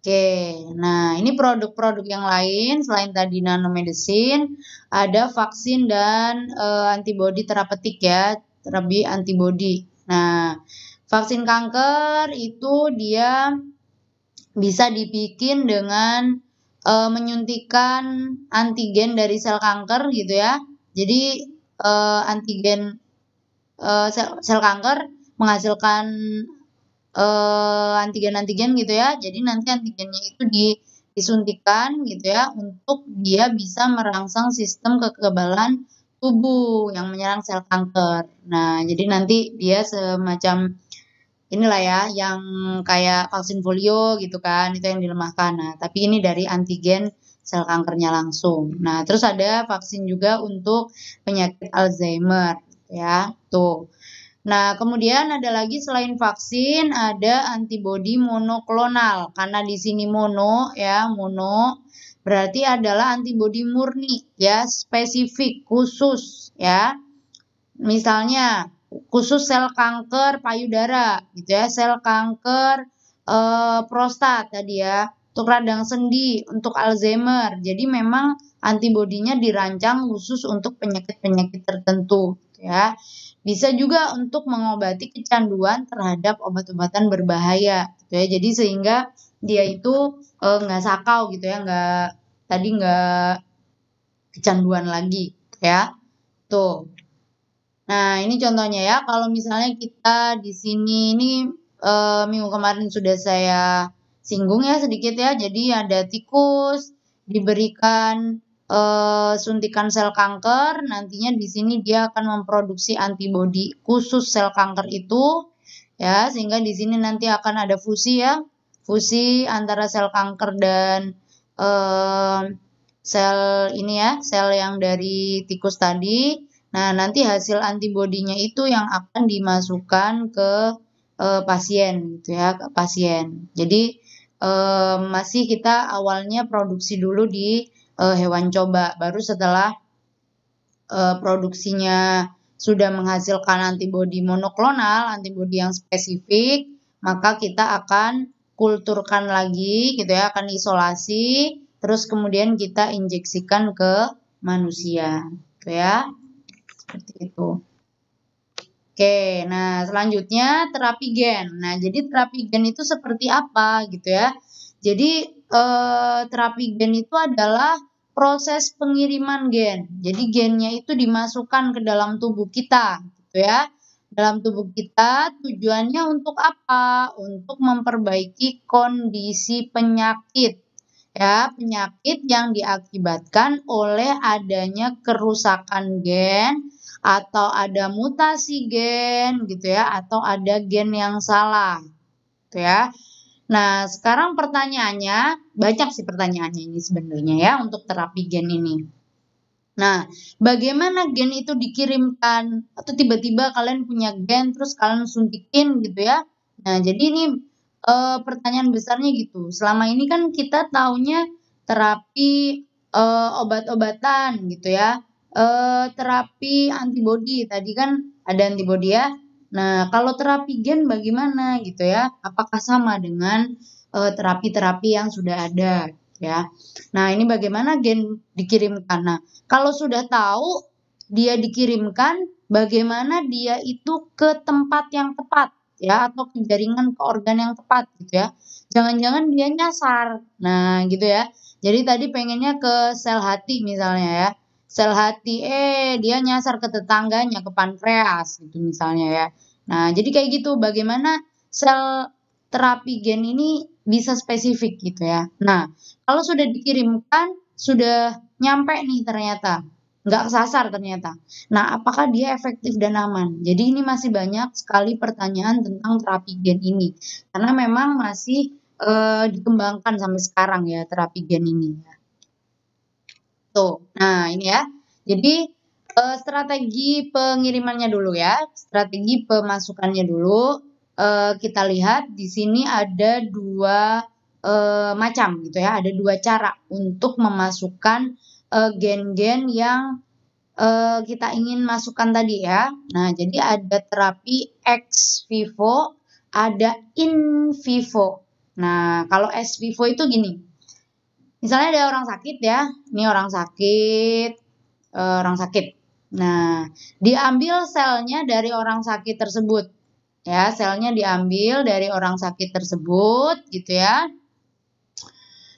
Oke, nah ini produk-produk yang lain selain tadi nanomedicine, ada vaksin dan e, eh, antibodi terapeutik ya, terapi antibodi. Nah, vaksin kanker itu dia bisa dibikin dengan e, eh, menyuntikan antigen dari sel kanker gitu ya. Jadi e, antigen e, sel, sel kanker menghasilkan uh, antigen-antigen gitu ya. Jadi nanti antigennya itu di disuntikan gitu ya untuk dia bisa merangsang sistem kekebalan tubuh yang menyerang sel kanker. Nah, jadi nanti dia semacam inilah ya yang kayak vaksin polio gitu kan, itu yang dilemahkan. Nah, tapi ini dari antigen sel kankernya langsung. Nah, terus ada vaksin juga untuk penyakit Alzheimer ya. Tuh. Nah, kemudian ada lagi selain vaksin ada antibodi monoklonal karena di sini mono ya, mono berarti adalah antibodi murni ya, spesifik, khusus ya. Misalnya khusus sel kanker payudara gitu ya, sel kanker e, prostat tadi ya, untuk radang sendi, untuk Alzheimer. Jadi memang antibodinya dirancang khusus untuk penyakit-penyakit tertentu gitu ya. Bisa juga untuk mengobati kecanduan terhadap obat-obatan berbahaya, gitu ya. Jadi sehingga dia itu eh, nggak e, sakau gitu ya, nggak tadi nggak kecanduan lagi, gitu ya. Tuh. Nah ini contohnya ya, kalau misalnya kita di sini ini e, minggu kemarin sudah saya singgung ya sedikit ya. Jadi ada tikus diberikan uh, suntikan sel kanker, nantinya di sini dia akan memproduksi antibodi khusus sel kanker itu ya, sehingga di sini nanti akan ada fusi ya, fusi antara sel kanker dan uh, sel ini ya, sel yang dari tikus tadi. Nah, nanti hasil antibodinya itu yang akan dimasukkan ke uh, pasien gitu ya, ke pasien. Jadi uh, masih kita awalnya produksi dulu di uh, hewan coba. Baru setelah uh, produksinya sudah menghasilkan antibodi monoklonal, antibodi yang spesifik, maka kita akan kulturkan lagi gitu ya, akan isolasi, terus kemudian kita injeksikan ke manusia, gitu ya. Seperti itu. Oke, nah selanjutnya terapi gen. Nah, jadi terapi gen itu seperti apa gitu ya? Jadi eh, terapi gen itu adalah proses pengiriman gen. Jadi gennya itu dimasukkan ke dalam tubuh kita, gitu ya. Dalam tubuh kita tujuannya untuk apa? Untuk memperbaiki kondisi penyakit. Ya, penyakit yang diakibatkan oleh adanya kerusakan gen atau ada mutasi gen gitu ya atau ada gen yang salah. Gitu ya. Nah, sekarang pertanyaannya, banyak sih pertanyaannya ini sebenarnya ya untuk terapi gen ini. Nah, bagaimana gen itu dikirimkan atau tiba-tiba kalian punya gen terus kalian suntikin gitu ya. Nah, jadi ini e, pertanyaan besarnya gitu. Selama ini kan kita taunya terapi e, obat-obatan gitu ya. E, terapi antibodi tadi kan ada antibodi ya Nah, kalau terapi gen bagaimana gitu ya? Apakah sama dengan eh, terapi-terapi uh, yang sudah ada ya? Nah, ini bagaimana gen dikirimkan? Nah, kalau sudah tahu dia dikirimkan, bagaimana dia itu ke tempat yang tepat ya atau ke jaringan ke organ yang tepat gitu ya. Jangan-jangan dia nyasar. Nah, gitu ya. Jadi tadi pengennya ke sel hati misalnya ya sel hati eh dia nyasar ke tetangganya ke pankreas gitu misalnya ya nah jadi kayak gitu bagaimana sel terapi gen ini bisa spesifik gitu ya nah kalau sudah dikirimkan sudah nyampe nih ternyata nggak kesasar ternyata nah apakah dia efektif dan aman jadi ini masih banyak sekali pertanyaan tentang terapi gen ini karena memang masih eh, dikembangkan sampai sekarang ya terapi gen ini ya. Tuh. Gitu. Nah, ini ya. Jadi uh, strategi pengirimannya dulu ya, strategi pemasukannya dulu. Uh, kita lihat di sini ada dua uh, macam gitu ya, ada dua cara untuk memasukkan gen-gen yang kita ingin masukkan tadi ya. Nah, jadi ada terapi ex vivo, ada in vivo. Nah, kalau ex vivo itu gini, misalnya ada orang sakit ya, ini orang sakit, uh, orang sakit. Nah, diambil selnya dari orang sakit tersebut. Ya, selnya diambil dari orang sakit tersebut gitu ya.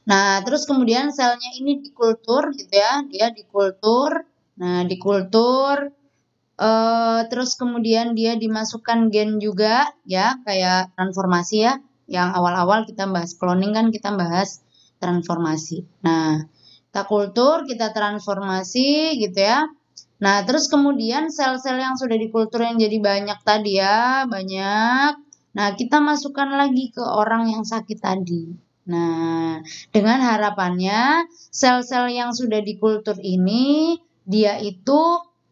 Nah, terus kemudian selnya ini dikultur gitu ya, dia dikultur. Nah, dikultur Uh, terus kemudian dia dimasukkan gen juga ya kayak transformasi ya yang awal-awal kita bahas cloning kan kita bahas transformasi. Nah, kita kultur, kita transformasi gitu ya. Nah, terus kemudian sel-sel yang sudah dikultur yang jadi banyak tadi ya, banyak. Nah, kita masukkan lagi ke orang yang sakit tadi. Nah, dengan harapannya sel-sel yang sudah dikultur ini dia itu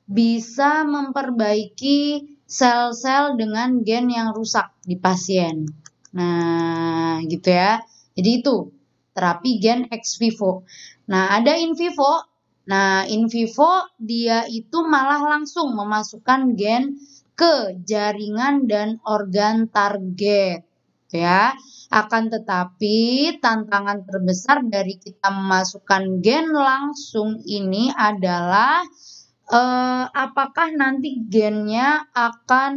bisa memperbaiki sel-sel dengan gen yang rusak di pasien. Nah, gitu ya. Jadi itu terapi gen ex vivo. Nah, ada in vivo. Nah, in vivo dia itu malah langsung memasukkan gen ke jaringan dan organ target ya. Akan tetapi tantangan terbesar dari kita memasukkan gen langsung ini adalah eh, apakah nanti gennya akan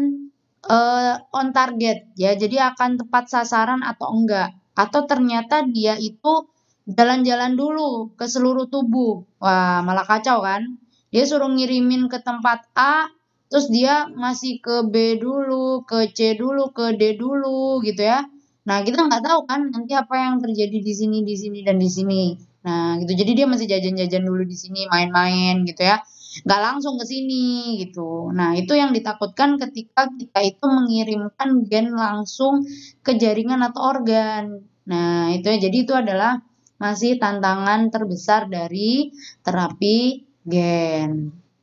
eh, on target ya. Jadi akan tepat sasaran atau enggak atau ternyata dia itu jalan-jalan dulu ke seluruh tubuh. Wah, malah kacau kan? Dia suruh ngirimin ke tempat A, terus dia masih ke B dulu, ke C dulu, ke D dulu gitu ya. Nah, kita nggak tahu kan nanti apa yang terjadi di sini, di sini, dan di sini. Nah, gitu. Jadi dia masih jajan-jajan dulu di sini, main-main gitu ya. Nggak langsung ke sini gitu. Nah, itu yang ditakutkan ketika kita itu mengirimkan gen langsung ke jaringan atau organ. Nah, itu ya. Jadi itu adalah masih tantangan terbesar dari terapi gen.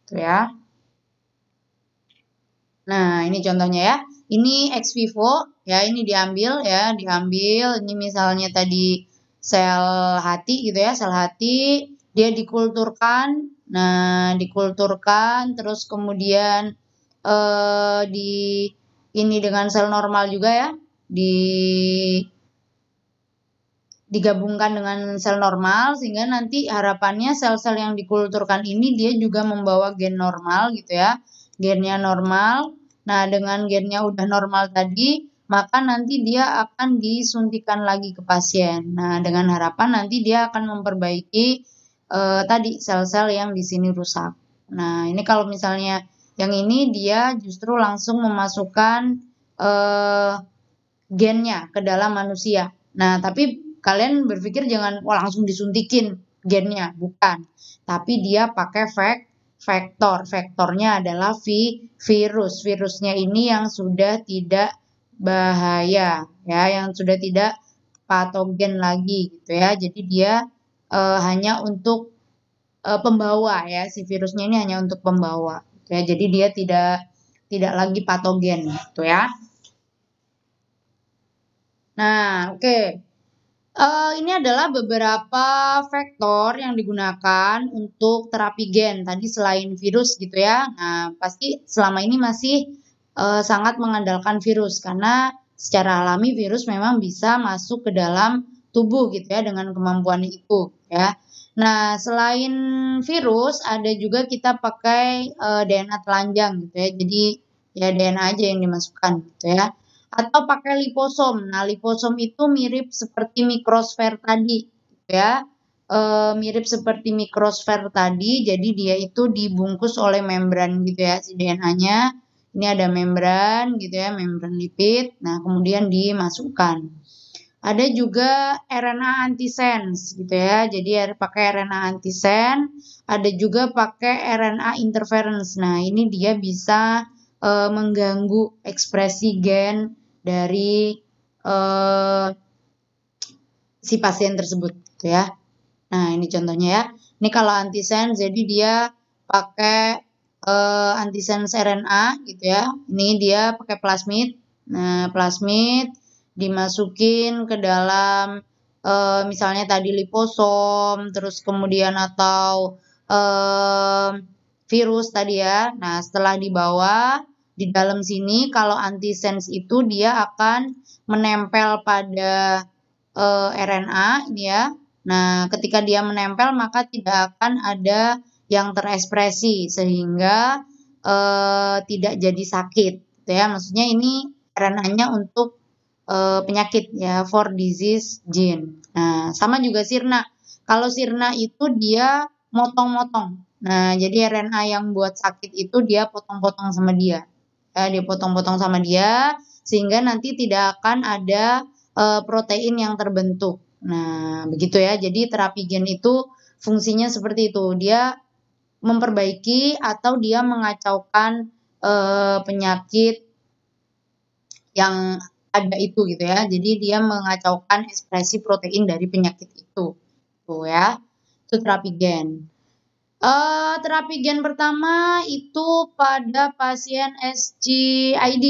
Gitu ya. Nah, ini contohnya ya. Ini ex vivo ya, ini diambil ya, diambil. Ini misalnya tadi sel hati gitu ya, sel hati dia dikulturkan. Nah, dikulturkan terus kemudian eh di ini dengan sel normal juga ya. Di digabungkan dengan sel normal sehingga nanti harapannya sel-sel yang dikulturkan ini dia juga membawa gen normal gitu ya. Gennya normal. Nah, dengan gennya udah normal tadi maka nanti dia akan disuntikan lagi ke pasien. Nah, dengan harapan nanti dia akan memperbaiki eh, tadi sel-sel yang di sini rusak. Nah, ini kalau misalnya yang ini dia justru langsung memasukkan eh, gennya ke dalam manusia. Nah, tapi kalian berpikir jangan wah, langsung disuntikin gennya, bukan. Tapi dia pakai vek, vektor. Vektornya adalah vi, virus. Virusnya ini yang sudah tidak bahaya ya yang sudah tidak patogen lagi gitu ya. Jadi dia e, hanya untuk e, pembawa ya si virusnya ini hanya untuk pembawa. Gitu ya. Jadi dia tidak tidak lagi patogen gitu ya. Nah, oke. Okay. Uh, eh, ini adalah beberapa vektor yang digunakan untuk terapi gen tadi selain virus gitu ya. Nah, pasti selama ini masih e, sangat mengandalkan virus karena secara alami virus memang bisa masuk ke dalam tubuh gitu ya dengan kemampuan itu ya. Nah, selain virus ada juga kita pakai e, eh, DNA telanjang gitu ya. Jadi ya DNA aja yang dimasukkan gitu ya. Atau pakai liposom. Nah, liposom itu mirip seperti mikrosfer tadi gitu ya. E, mirip seperti mikrosfer tadi, jadi dia itu dibungkus oleh membran gitu ya si DNA-nya ini ada membran gitu ya, membran lipid. Nah, kemudian dimasukkan. Ada juga RNA antisense gitu ya. Jadi pakai RNA antisense, ada juga pakai RNA interference. Nah, ini dia bisa e, mengganggu ekspresi gen dari e, si pasien tersebut gitu ya. Nah, ini contohnya ya. Ini kalau antisense jadi dia pakai uh, antisense RNA gitu ya. Ini dia pakai plasmid. Nah, plasmid dimasukin ke dalam uh, misalnya tadi liposom, terus kemudian atau uh, virus tadi ya. Nah, setelah dibawa di dalam sini kalau antisense itu dia akan menempel pada uh, RNA ini ya. Nah, ketika dia menempel maka tidak akan ada yang terekspresi sehingga e, tidak jadi sakit gitu ya maksudnya ini RNA-nya untuk e, penyakit ya for disease gene nah sama juga sirna kalau sirna itu dia motong-motong nah jadi RNA yang buat sakit itu dia potong-potong sama dia ya, dia potong-potong sama dia sehingga nanti tidak akan ada e, protein yang terbentuk nah begitu ya jadi terapi gen itu fungsinya seperti itu dia memperbaiki atau dia mengacaukan e, penyakit yang ada itu gitu ya. Jadi dia mengacaukan ekspresi protein dari penyakit itu. Tuh ya. Itu terapi gen. E, terapi gen pertama itu pada pasien SCID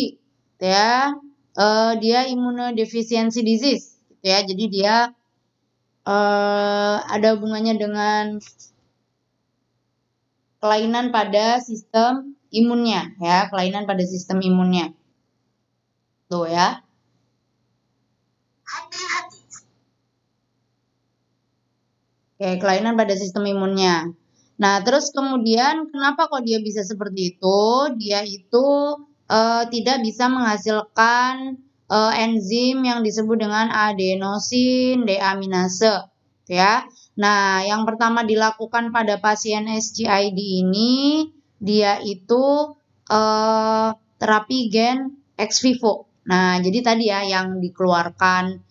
gitu ya. E, dia imunodefisiensi disease gitu ya. Jadi dia uh, ada hubungannya dengan kelainan pada sistem imunnya ya, kelainan pada sistem imunnya. Tuh ya. Oke, kelainan pada sistem imunnya. Nah, terus kemudian kenapa kok dia bisa seperti itu? Dia itu e, tidak bisa menghasilkan e, enzim yang disebut dengan adenosin deaminase, ya. Nah, yang pertama dilakukan pada pasien SGID ini, dia itu eh, terapi gen ex vivo. Nah, jadi tadi ya yang dikeluarkan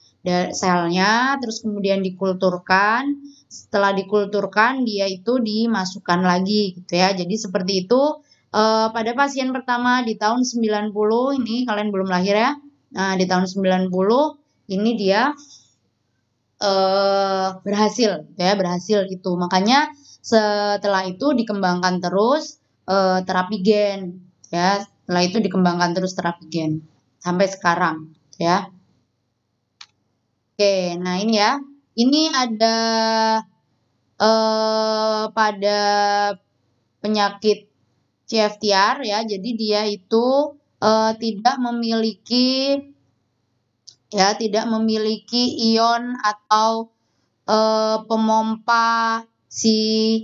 selnya, terus kemudian dikulturkan. Setelah dikulturkan, dia itu dimasukkan lagi gitu ya. Jadi seperti itu eh, pada pasien pertama di tahun 90, ini kalian belum lahir ya. Nah, di tahun 90 ini dia Eh, berhasil ya berhasil itu makanya setelah itu dikembangkan terus uh, terapi gen ya setelah itu dikembangkan terus terapi gen sampai sekarang ya oke nah ini ya ini ada eh, pada penyakit CFTR ya jadi dia itu tidak memiliki ya tidak memiliki ion atau e, eh, pemompa si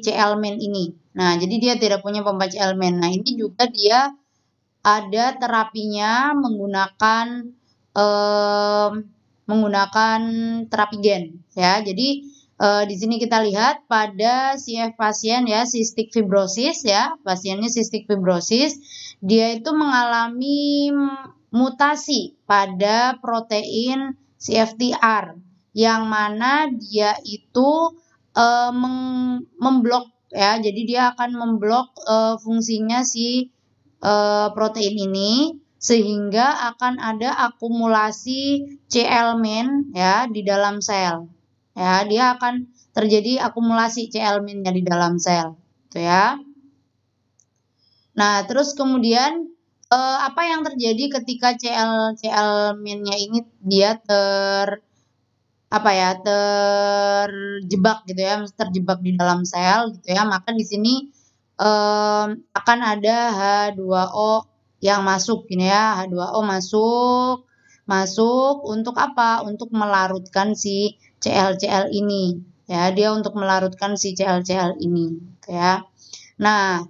C-elemen ini. Nah, jadi dia tidak punya pompa elemen Nah, ini juga dia ada terapinya menggunakan e, menggunakan terapi gen ya. Jadi e, di sini kita lihat pada CF pasien ya cystic fibrosis ya, pasiennya cystic fibrosis, dia itu mengalami mutasi pada protein CFTR yang mana dia itu e, meng, memblok ya jadi dia akan memblok e, fungsinya si e, protein ini sehingga akan ada akumulasi Cl- ya di dalam sel ya dia akan terjadi akumulasi Cl- di dalam sel tuh gitu ya nah terus kemudian uh, apa yang terjadi ketika CL CL minnya ini dia ter apa ya terjebak gitu ya terjebak di dalam sel gitu ya maka di sini um, akan ada H2O yang masuk gini ya H2O masuk masuk untuk apa untuk melarutkan si ClCl ini ya dia untuk melarutkan si ClCl ini gitu ya nah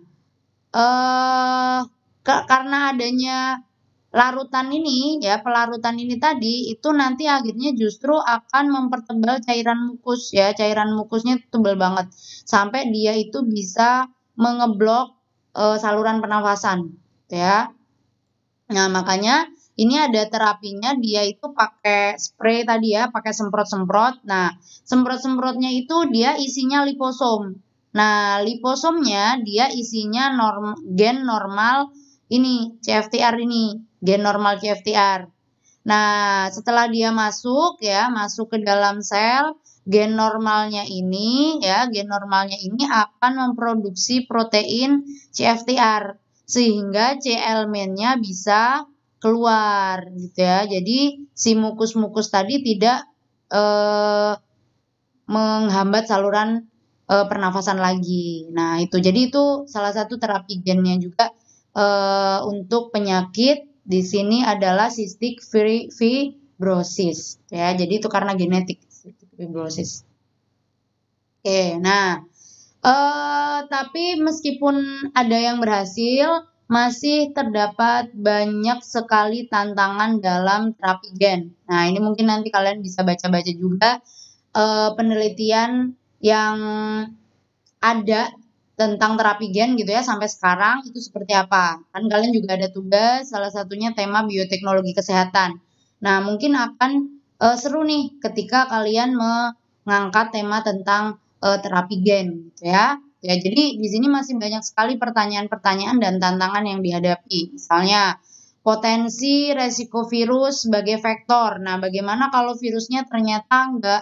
eh uh, karena adanya larutan ini ya pelarutan ini tadi itu nanti akhirnya justru akan mempertebal cairan mukus ya cairan mukusnya tebal banget sampai dia itu bisa mengeblok e, saluran pernafasan ya nah makanya ini ada terapinya dia itu pakai spray tadi ya pakai semprot-semprot nah semprot-semprotnya itu dia isinya liposom nah liposomnya dia isinya norm, gen normal ini CFTR ini, gen normal CFTR. Nah, setelah dia masuk ya, masuk ke dalam sel, gen normalnya ini ya, gen normalnya ini akan memproduksi protein CFTR sehingga CL nya bisa keluar gitu ya. Jadi si mukus-mukus tadi tidak eh, menghambat saluran eh, pernafasan lagi. Nah, itu jadi itu salah satu terapi gennya juga uh, untuk penyakit di sini adalah cystic fibrosis ya. Jadi itu karena genetik cystic fibrosis. Oke, nah uh, tapi meskipun ada yang berhasil, masih terdapat banyak sekali tantangan dalam terapi gen. Nah, ini mungkin nanti kalian bisa baca-baca juga uh, penelitian yang ada tentang terapi gen gitu ya sampai sekarang itu seperti apa. Kan kalian juga ada tugas salah satunya tema bioteknologi kesehatan. Nah, mungkin akan uh, seru nih ketika kalian mengangkat tema tentang uh, terapi gen gitu ya. Ya, jadi di sini masih banyak sekali pertanyaan-pertanyaan dan tantangan yang dihadapi. Misalnya potensi resiko virus sebagai faktor Nah, bagaimana kalau virusnya ternyata nggak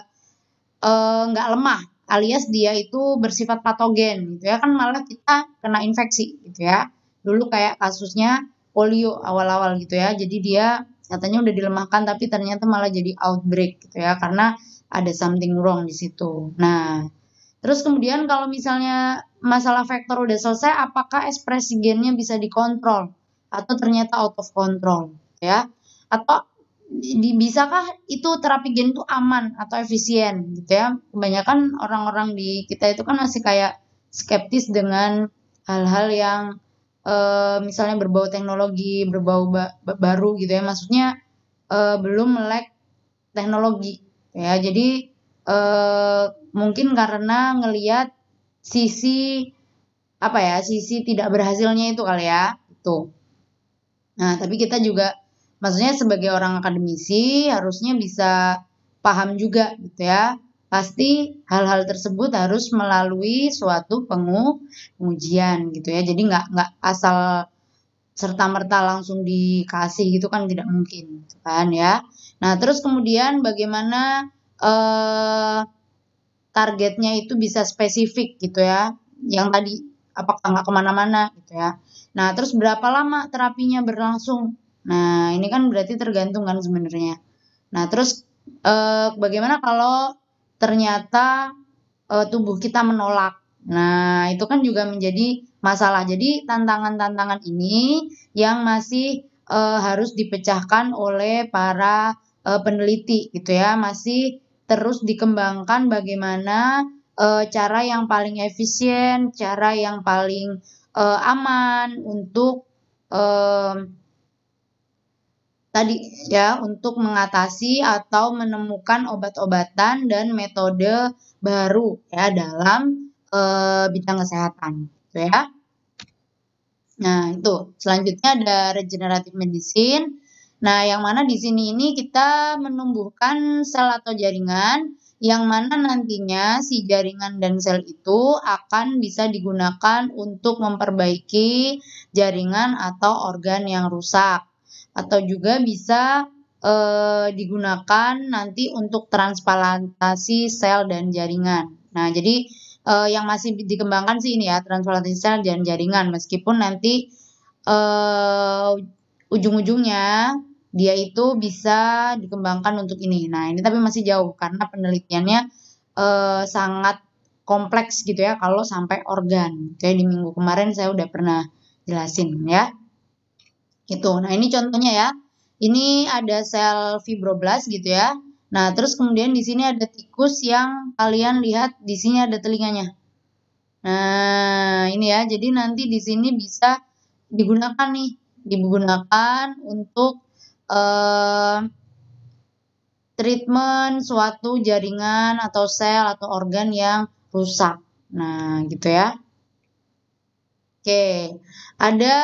eh, nggak lemah alias dia itu bersifat patogen gitu ya kan malah kita kena infeksi gitu ya dulu kayak kasusnya polio awal-awal gitu ya jadi dia katanya udah dilemahkan tapi ternyata malah jadi outbreak gitu ya karena ada something wrong di situ nah terus kemudian kalau misalnya masalah vektor udah selesai apakah ekspresi gennya bisa dikontrol atau ternyata out of control ya atau di, bisakah itu terapi gen itu aman atau efisien gitu ya kebanyakan orang-orang di kita itu kan masih kayak skeptis dengan hal-hal yang uh, misalnya berbau teknologi berbau ba baru gitu ya maksudnya uh, belum melek teknologi gitu ya jadi uh, mungkin karena ngelihat sisi apa ya sisi tidak berhasilnya itu kali ya itu nah tapi kita juga maksudnya sebagai orang akademisi harusnya bisa paham juga gitu ya. Pasti hal-hal tersebut harus melalui suatu pengu pengujian gitu ya. Jadi nggak nggak asal serta merta langsung dikasih gitu kan tidak mungkin gitu kan ya. Nah terus kemudian bagaimana eh, targetnya itu bisa spesifik gitu ya. Yang tadi apakah nggak kemana-mana gitu ya. Nah terus berapa lama terapinya berlangsung? Nah, ini kan berarti tergantung kan sebenarnya. Nah, terus eh, bagaimana kalau ternyata eh, tubuh kita menolak? Nah, itu kan juga menjadi masalah. Jadi, tantangan-tantangan ini yang masih eh, harus dipecahkan oleh para eh, peneliti gitu ya, masih terus dikembangkan bagaimana eh, cara yang paling efisien, cara yang paling eh, aman untuk eh, tadi ya untuk mengatasi atau menemukan obat-obatan dan metode baru ya dalam e, bidang kesehatan gitu ya. Nah, itu. Selanjutnya ada regenerative medicine. Nah, yang mana di sini ini kita menumbuhkan sel atau jaringan yang mana nantinya si jaringan dan sel itu akan bisa digunakan untuk memperbaiki jaringan atau organ yang rusak atau juga bisa e, digunakan nanti untuk transplantasi sel dan jaringan. Nah, jadi e, yang masih dikembangkan sih ini ya transplantasi sel dan jaringan meskipun nanti e, ujung-ujungnya dia itu bisa dikembangkan untuk ini. Nah, ini tapi masih jauh karena penelitiannya e, sangat kompleks gitu ya kalau sampai organ. Kayak di minggu kemarin saya udah pernah jelasin ya gitu. Nah, ini contohnya ya. Ini ada sel fibroblast gitu ya. Nah, terus kemudian di sini ada tikus yang kalian lihat di sini ada telinganya. Nah, ini ya. Jadi nanti di sini bisa digunakan nih, digunakan untuk eh, treatment suatu jaringan atau sel atau organ yang rusak. Nah, gitu ya. Oke, ada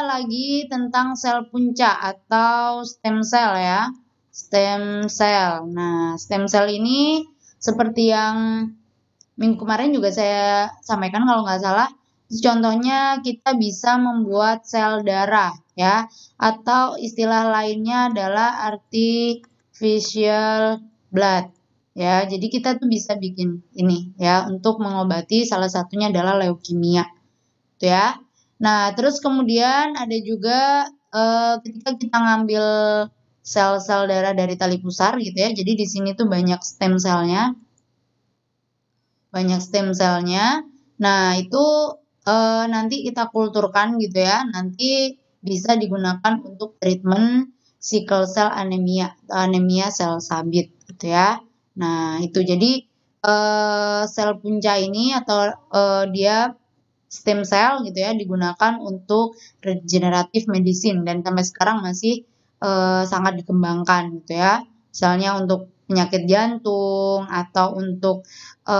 lagi tentang sel punca atau stem cell ya. Stem cell. Nah, stem cell ini seperti yang minggu kemarin juga saya sampaikan kalau nggak salah. Contohnya kita bisa membuat sel darah ya, atau istilah lainnya adalah artificial blood ya. Jadi kita tuh bisa bikin ini ya untuk mengobati salah satunya adalah leukemia gitu ya. Nah, terus kemudian ada juga uh, ketika kita ngambil sel-sel darah dari tali pusar gitu ya. Jadi di sini tuh banyak stem cell-nya. Banyak stem cell-nya. Nah, itu uh, nanti kita kulturkan gitu ya. Nanti bisa digunakan untuk treatment sickle cell anemia, anemia sel sabit gitu ya. Nah, itu jadi uh, sel punca ini atau uh, dia stem cell gitu ya digunakan untuk regeneratif medicine dan sampai sekarang masih e, sangat dikembangkan gitu ya. Misalnya untuk penyakit jantung atau untuk e,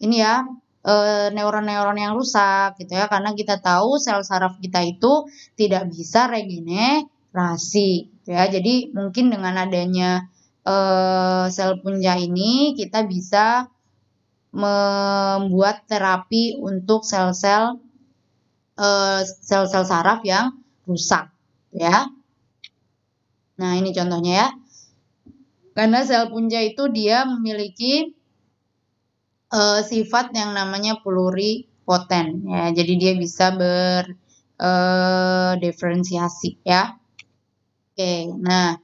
ini ya eh, neuron-neuron yang rusak gitu ya karena kita tahu sel saraf kita itu tidak bisa regenerasi gitu ya. Jadi mungkin dengan adanya sel punca ini kita bisa membuat terapi untuk sel-sel eh, sel-sel saraf yang rusak ya. Nah, ini contohnya ya. Karena sel punca itu dia memiliki uh, sifat yang namanya pluripoten ya. Jadi dia bisa ber uh, diferensiasi ya. Oke, nah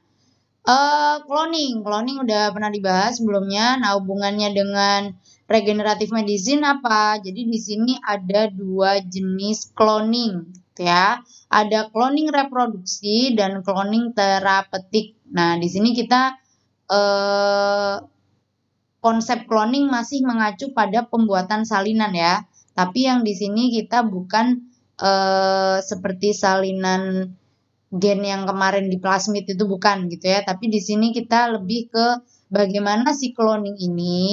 uh, cloning, cloning udah pernah dibahas sebelumnya. Nah, hubungannya dengan regenerative medicine apa? Jadi di sini ada dua jenis cloning gitu ya. Ada cloning reproduksi dan cloning terapeutik. Nah, di sini kita eh, konsep cloning masih mengacu pada pembuatan salinan ya. Tapi yang di sini kita bukan eh, seperti salinan gen yang kemarin di plasmid itu bukan gitu ya. Tapi di sini kita lebih ke bagaimana si cloning ini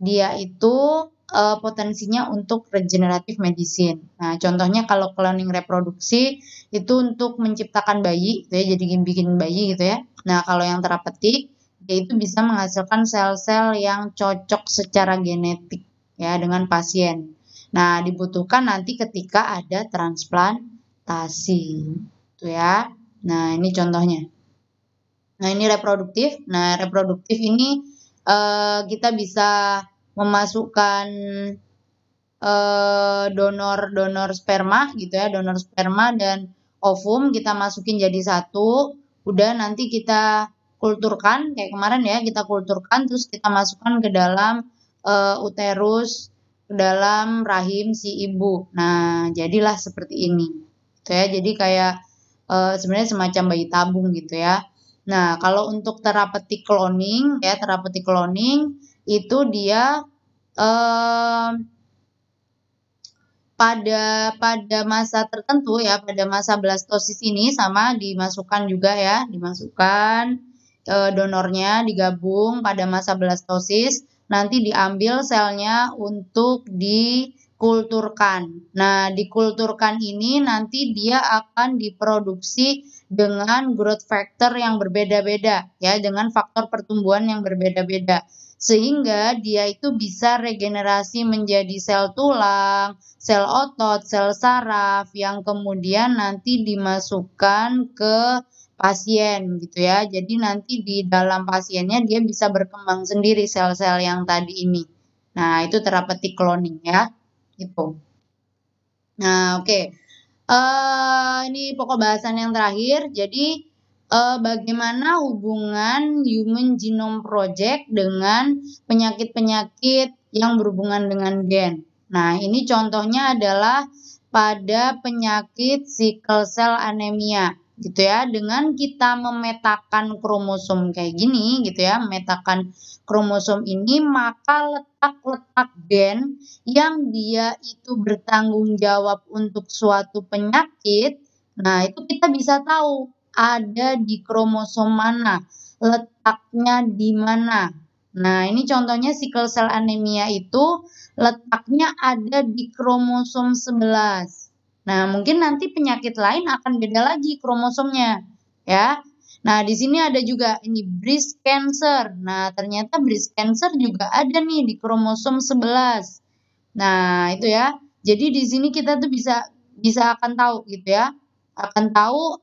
dia itu uh, potensinya untuk regeneratif medicine. Nah, contohnya kalau cloning reproduksi itu untuk menciptakan bayi gitu ya, jadi bikin bayi gitu ya. Nah, kalau yang terapetik dia itu bisa menghasilkan sel-sel yang cocok secara genetik ya dengan pasien. Nah, dibutuhkan nanti ketika ada transplantasi. Itu ya. Nah, ini contohnya. Nah, ini reproduktif. Nah, reproduktif ini uh, kita bisa memasukkan donor-donor eh, uh, sperma gitu ya, donor sperma dan ovum kita masukin jadi satu. Udah nanti kita kulturkan kayak kemarin ya, kita kulturkan terus kita masukkan ke dalam uh, uterus, ke dalam rahim si ibu. Nah, jadilah seperti ini. Gitu ya. Jadi kayak uh, sebenarnya semacam bayi tabung gitu ya. Nah, kalau untuk terapeutik cloning ya, terapeutik cloning itu dia eh, pada pada masa tertentu ya, pada masa blastosis ini sama dimasukkan juga ya, dimasukkan eh, donornya digabung pada masa blastosis nanti diambil selnya untuk dikulturkan. Nah, dikulturkan ini nanti dia akan diproduksi dengan growth factor yang berbeda-beda ya dengan faktor pertumbuhan yang berbeda-beda sehingga dia itu bisa regenerasi menjadi sel tulang, sel otot, sel saraf yang kemudian nanti dimasukkan ke pasien gitu ya. Jadi nanti di dalam pasiennya dia bisa berkembang sendiri sel-sel yang tadi ini. Nah, itu terapeutik cloning ya. Gitu. Nah, oke. Okay. Eh, ini pokok bahasan yang terakhir. Jadi uh, bagaimana hubungan Human Genome Project dengan penyakit-penyakit yang berhubungan dengan gen. Nah, ini contohnya adalah pada penyakit sickle cell anemia gitu ya dengan kita memetakan kromosom kayak gini gitu ya memetakan kromosom ini maka letak-letak gen yang dia itu bertanggung jawab untuk suatu penyakit nah itu kita bisa tahu ada di kromosom mana letaknya di mana nah ini contohnya sikel sel anemia itu letaknya ada di kromosom 11 Nah, mungkin nanti penyakit lain akan beda lagi kromosomnya, ya. Nah, di sini ada juga ini breast cancer. Nah, ternyata breast cancer juga ada nih di kromosom 11. Nah, itu ya. Jadi di sini kita tuh bisa bisa akan tahu gitu ya. Akan tahu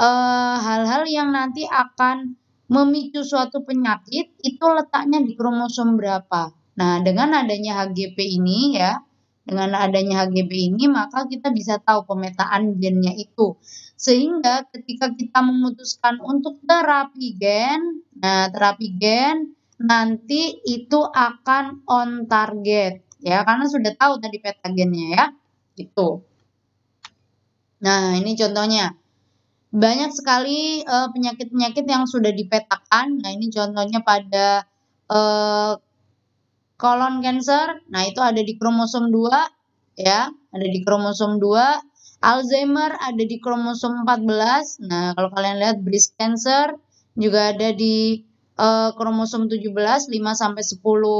eh, hal-hal uh, yang nanti akan memicu suatu penyakit itu letaknya di kromosom berapa. Nah, dengan adanya HGP ini ya, dengan adanya HGB ini maka kita bisa tahu pemetaan gennya itu. Sehingga ketika kita memutuskan untuk terapi gen, nah terapi gen nanti itu akan on target ya karena sudah tahu tadi peta gennya ya. itu. Nah, ini contohnya. Banyak sekali eh, penyakit-penyakit uh, yang sudah dipetakan. Nah, ini contohnya pada uh, Kolon cancer, nah itu ada di kromosom 2 ya, ada di kromosom 2. Alzheimer ada di kromosom 14. Nah, kalau kalian lihat breast cancer juga ada di uh, kromosom 17 5 sampai 10 uh,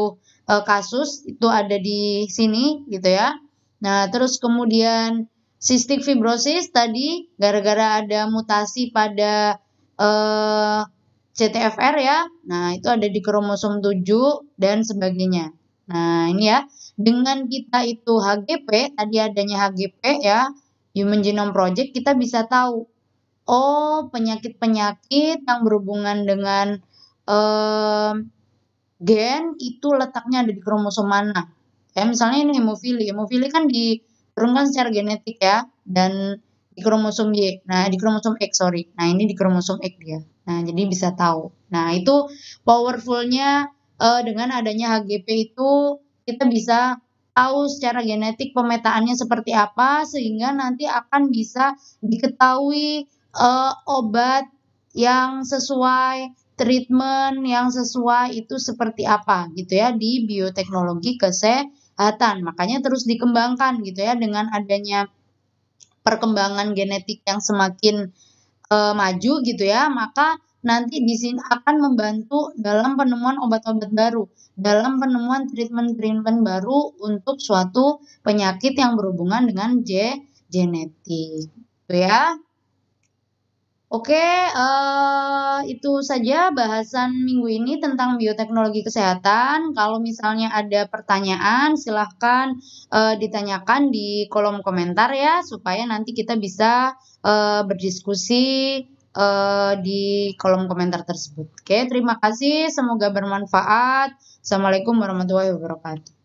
eh, kasus itu ada di sini gitu ya. Nah, terus kemudian cystic fibrosis tadi gara-gara ada mutasi pada uh, CTFR ya. Nah, itu ada di kromosom 7 dan sebagainya. Nah, ini ya. Dengan kita itu HGP, tadi adanya HGP ya, Human Genome Project, kita bisa tahu oh, penyakit-penyakit yang berhubungan dengan eh, gen itu letaknya ada di kromosom mana. Ya, misalnya ini hemofili. Hemofili kan diturunkan secara genetik ya dan di kromosom Y. Nah, di kromosom X, sorry. Nah, ini di kromosom X dia. Ya. Nah, jadi bisa tahu. Nah, itu powerfulnya uh, dengan adanya HGP itu kita bisa tahu secara genetik pemetaannya seperti apa sehingga nanti akan bisa diketahui uh, obat yang sesuai treatment yang sesuai itu seperti apa gitu ya di bioteknologi kesehatan makanya terus dikembangkan gitu ya dengan adanya perkembangan genetik yang semakin e, maju gitu ya, maka nanti di sini akan membantu dalam penemuan obat-obat baru, dalam penemuan treatment-treatment baru untuk suatu penyakit yang berhubungan dengan genetik. Gitu ya. Oke, uh, itu saja bahasan minggu ini tentang bioteknologi kesehatan. Kalau misalnya ada pertanyaan, silahkan uh, ditanyakan di kolom komentar ya, supaya nanti kita bisa uh, berdiskusi uh, di kolom komentar tersebut. Oke, terima kasih. Semoga bermanfaat. Assalamualaikum warahmatullahi wabarakatuh.